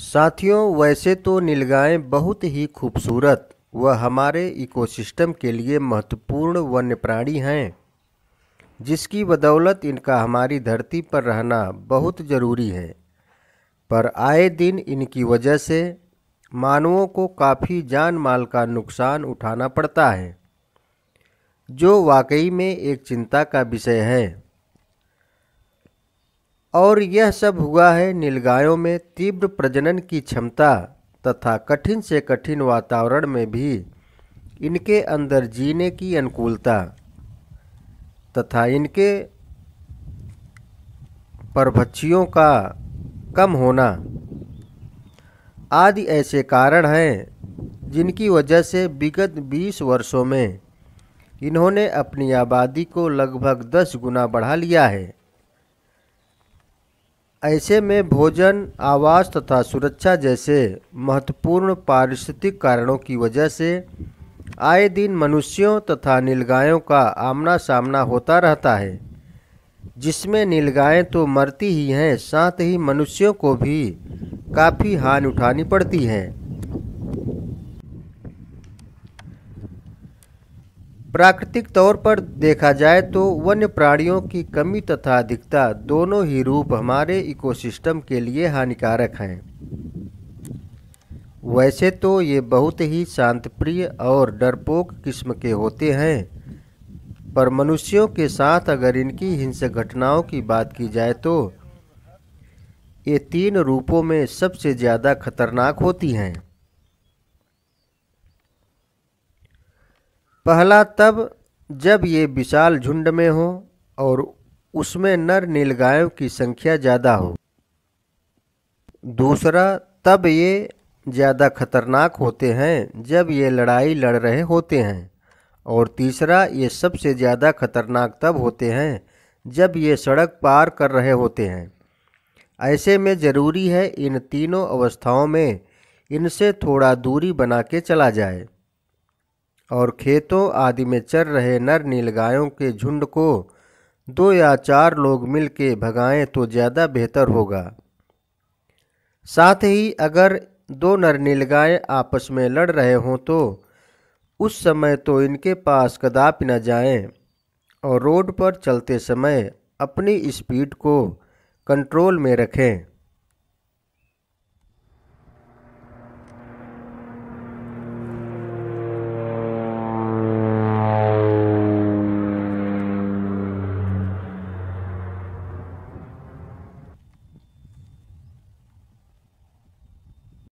साथियों वैसे तो नीलगायें बहुत ही खूबसूरत व हमारे इकोसिस्टम के लिए महत्वपूर्ण वन्य प्राणी हैं जिसकी बदौलत इनका हमारी धरती पर रहना बहुत ज़रूरी है पर आए दिन इनकी वजह से मानवों को काफ़ी जान माल का नुकसान उठाना पड़ता है जो वाकई में एक चिंता का विषय है और यह सब हुआ है नीलगायों में तीव्र प्रजनन की क्षमता तथा कठिन से कठिन वातावरण में भी इनके अंदर जीने की अनुकूलता तथा इनके परभक्षियों का कम होना आदि ऐसे कारण हैं जिनकी वजह से विगत 20 वर्षों में इन्होंने अपनी आबादी को लगभग 10 गुना बढ़ा लिया है ऐसे में भोजन आवास तथा सुरक्षा जैसे महत्वपूर्ण पारिस्थितिक कारणों की वजह से आए दिन मनुष्यों तथा नीलगायों का आमना सामना होता रहता है जिसमें नीलगायें तो मरती ही हैं साथ ही मनुष्यों को भी काफ़ी हानि उठानी पड़ती है प्राकृतिक तौर पर देखा जाए तो वन्य प्राणियों की कमी तथा अधिकता दोनों ही रूप हमारे इकोसिस्टम के लिए हानिकारक हैं वैसे तो ये बहुत ही शांतप्रिय और डरपोक किस्म के होते हैं पर मनुष्यों के साथ अगर इनकी हिंसक घटनाओं की बात की जाए तो ये तीन रूपों में सबसे ज़्यादा खतरनाक होती हैं पहला तब जब ये विशाल झुंड में हो और उसमें नर नीलगायों की संख्या ज़्यादा हो दूसरा तब ये ज़्यादा खतरनाक होते हैं जब ये लड़ाई लड़ रहे होते हैं और तीसरा ये सबसे ज़्यादा खतरनाक तब होते हैं जब ये सड़क पार कर रहे होते हैं ऐसे में ज़रूरी है इन तीनों अवस्थाओं में इनसे थोड़ा दूरी बना के चला जाए और खेतों आदि में चर रहे नर नीलगायों के झुंड को दो या चार लोग मिल के भगाएँ तो ज़्यादा बेहतर होगा साथ ही अगर दो नर नीलगाय आपस में लड़ रहे हों तो उस समय तो इनके पास कदापि न जाएं और रोड पर चलते समय अपनी स्पीड को कंट्रोल में रखें